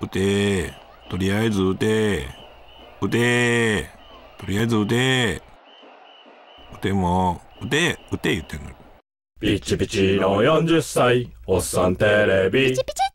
撃てとりあえず撃て撃てとりあえず撃て撃ても撃て撃て言ってんのビチビチの40歳おっさんテレビチピチ